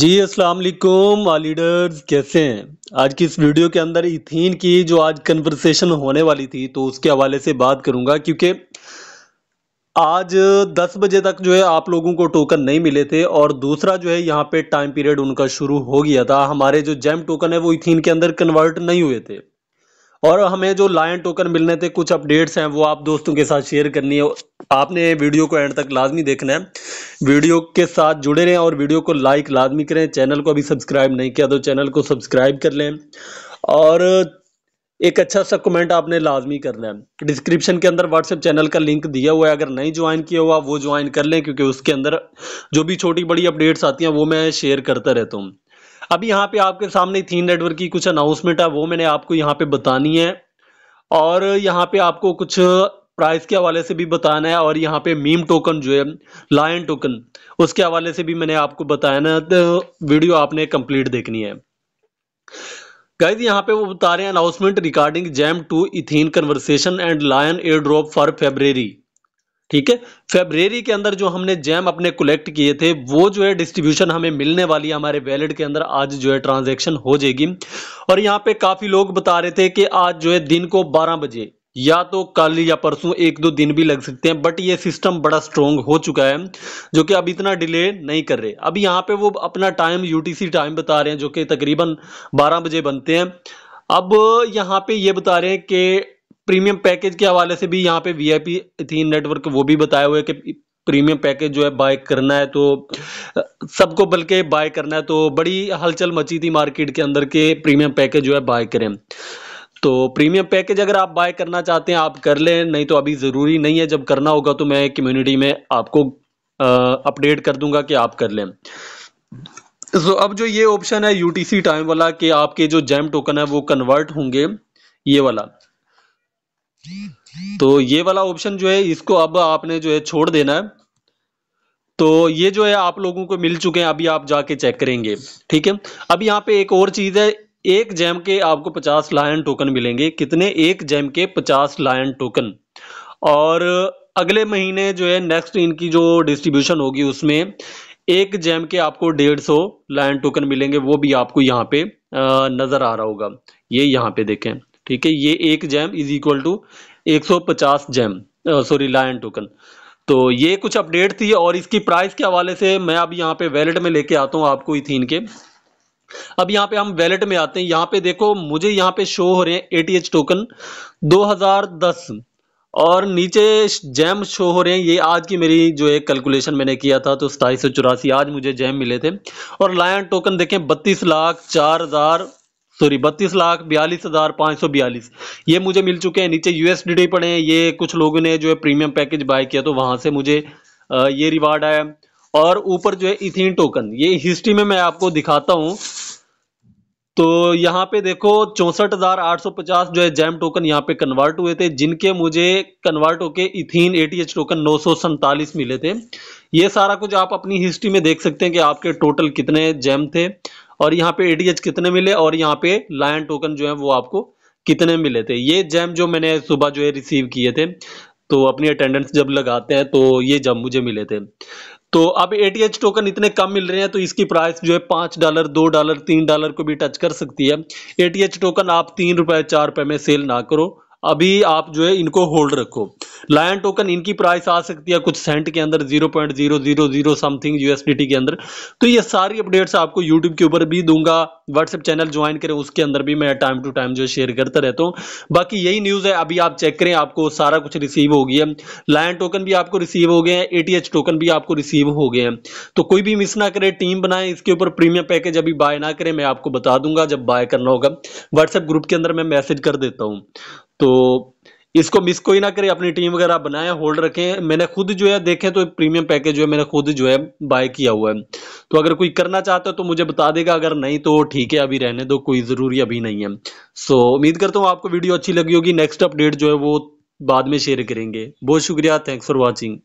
जी अस्सलाम वालेकुम लीडर्स कैसे हैं आज की इस वीडियो के अंदर इथीन की जो आज कन्वर्सेशन होने वाली थी तो उसके हवाले से बात करूंगा क्योंकि आज 10 बजे तक जो है आप लोगों को टोकन नहीं मिले थे और दूसरा जो है यहाँ पे टाइम पीरियड उनका शुरू हो गया था हमारे जो जैम टोकन है वो इथीन के अंदर कन्वर्ट नहीं हुए थे और हमें जो लायन टोकन मिलने थे कुछ अपडेट्स हैं वो आप दोस्तों के साथ शेयर करनी है आपने वीडियो को एंड तक लाजमी देखना है वीडियो के साथ जुड़े रहें और वीडियो को लाइक लाजमी करें चैनल को अभी सब्सक्राइब नहीं किया तो चैनल को सब्सक्राइब कर लें और एक अच्छा सा कमेंट आपने लाजमी करना है डिस्क्रिप्शन के अंदर व्हाट्सएप चैनल का लिंक दिया हुआ है अगर नहीं ज्वाइन किया हुआ वो ज्वाइन कर लें क्योंकि उसके अंदर जो भी छोटी बड़ी अपडेट्स आती हैं वो मैं शेयर करता रहता हूँ अभी यहाँ पे आपके सामने थीन नेटवर्क की कुछ अनाउंसमेंट है वो मैंने आपको यहाँ पे बतानी है और यहाँ पे आपको कुछ प्राइस के हवाले से भी बताना है और यहाँ पे मीम टोकन जो है लायन टोकन उसके हवाले से भी मैंने आपको बताया ना तो वीडियो आपने कंप्लीट देखनी है गाइज यहाँ पे वो बता रहे हैं announcement regarding jam to ethene conversation and lion air drop for February ठीक है फेब्रेरी के अंदर जो हमने जैम अपने कलेक्ट किए थे वो जो है डिस्ट्रीब्यूशन हमें मिलने वाली है हमारे वैलेट के अंदर आज जो है ट्रांजैक्शन हो जाएगी और यहाँ पे काफ़ी लोग बता रहे थे कि आज जो है दिन को 12 बजे या तो कल या परसों एक दो दिन भी लग सकते हैं बट ये सिस्टम बड़ा स्ट्रोंग हो चुका है जो कि अब इतना डिले नहीं कर रहे अब यहाँ पे वो अपना टाइम यूटीसी टाइम बता रहे हैं जो कि तकरीबन 12 बजे बनते हैं अब यहाँ पे ये बता रहे हैं कि प्रीमियम पैकेज के हवाले से भी यहाँ पे वीआईपी थीन नेटवर्क वो भी बताए हुए कि प्रीमियम पैकेज जो है बाय करना है तो सबको बल्कि बाय करना है तो बड़ी हलचल मची थी मार्केट के अंदर के प्रीमियम पैकेज जो है बाय करें तो प्रीमियम पैकेज अगर आप बाय करना चाहते हैं आप कर लें नहीं तो अभी ज़रूरी नहीं है जब करना होगा तो मैं कम्युनिटी में आपको अपडेट कर दूंगा कि आप कर लें तो अब जो ये ऑप्शन है यूटीसी टाइम वाला कि आपके जो जैम टोकन है वो कन्वर्ट होंगे ये वाला तो ये वाला ऑप्शन जो है इसको अब आपने जो है छोड़ देना है तो ये जो है आप लोगों को मिल चुके हैं अभी आप जाके चेक करेंगे ठीक है अब यहाँ पे एक और चीज़ है एक जैम के आपको पचास लायन टोकन मिलेंगे कितने एक जैम के 50 लायन टोकन और अगले महीने जो है नेक्स्ट इनकी जो डिस्ट्रीब्यूशन होगी उसमें एक जैम के आपको डेढ़ सौ लायन टोकन मिलेंगे वो भी आपको यहाँ पे नज़र आ रहा होगा ये यहाँ पे देखें ठीक है ये एक जैम इज इक्वल टू एक सौ पचास जैम सॉरी लायन टोकन तो ये कुछ अपडेट थी और इसकी प्राइस के हवाले से मैं अब यहाँ पे वैलेट में लेके आता हूँ आपको इथिन के अब यहाँ पे हम वैलेट में आते हैं यहाँ पे देखो मुझे यहाँ पे शो हो रहे हैं एटीएच टोकन 2010 और नीचे जैम शो हो रहे हैं ये आज की मेरी जो है कैलकुलेशन मैंने किया था तो सताईस सौ चौरासी आज मुझे जैम मिले थे और लायन टोकन देखें बत्तीस लाख चार हज़ार सॉरी बत्तीस लाख बयालीस हज़ार पाँच सौ बयालीस ये मुझे मिल चुके हैं नीचे यूएसडीडी पड़े हैं ये कुछ लोगों ने जो है प्रीमियम पैकेज बाय किया तो वहाँ से मुझे ये रिवार्ड आया और ऊपर जो है इथिन टोकन ये हिस्ट्री में मैं आपको दिखाता हूँ तो यहाँ पे देखो चौंसठ हजार आठ सौ पचास जो है जैम टोकन यहाँ पे कन्वर्ट हुए थे जिनके मुझे कन्वर्ट होके इथिन एटीएच टोकन नौ सौ सैतालीस मिले थे ये सारा कुछ आप अपनी हिस्ट्री में देख सकते हैं कि आपके टोटल कितने जैम थे और यहाँ पे एटीएच कितने मिले और यहाँ पे लायन टोकन जो है वो आपको कितने मिले थे ये जैम जो मैंने सुबह जो है रिसीव किए थे तो अपनी अटेंडेंस जब लगाते हैं तो ये जब मुझे मिले थे तो अब एटीएच टोकन इतने कम मिल रहे हैं तो इसकी प्राइस जो है पाँच डॉलर दो डॉलर तीन डॉलर को भी टच कर सकती है एटीएच टोकन आप तीन रुपये चार रुपये में सेल ना करो अभी आप जो है इनको होल्ड रखो लायन टोकन इनकी प्राइस आ सकती है कुछ सेंट के अंदर zero point zero zero zero something USDT के अंदर तो ये सारी अपडेट्स आपको यूट्यूब के ऊपर भी दूंगा व्हाट्सएप चैनल ज्वाइन करें उसके अंदर भी मैं टाइम टू टाइम जो शेयर करता रहता हूँ बाकी यही न्यूज़ है अभी आप चेक करें आपको सारा कुछ रिसीव हो गया लायन टोकन भी आपको रिसीव हो गए हैं ए टोकन भी आपको रिसीव हो गए हैं तो कोई भी मिस ना करे टीम बनाए इसके ऊपर प्रीमियम पैकेज अभी बाय ना करें मैं आपको बता दूंगा जब बाय करना होगा व्हाट्सएप ग्रुप के अंदर मैं मैसेज कर देता हूँ तो इसको मिस कोई ना करे अपनी टीम वगैरह बनाए होल्ड रखें मैंने खुद जो है देखें तो प्रीमियम पैकेज जो है मैंने खुद जो है बाय किया हुआ है तो अगर कोई करना चाहता है तो मुझे बता देगा अगर नहीं तो ठीक है अभी रहने दो कोई ज़रूरी अभी नहीं है सो उम्मीद करता हूँ आपको वीडियो अच्छी लगी होगी नेक्स्ट अपडेट जो है वो बाद में शेयर करेंगे बहुत शुक्रिया थैंक्स फॉर वॉचिंग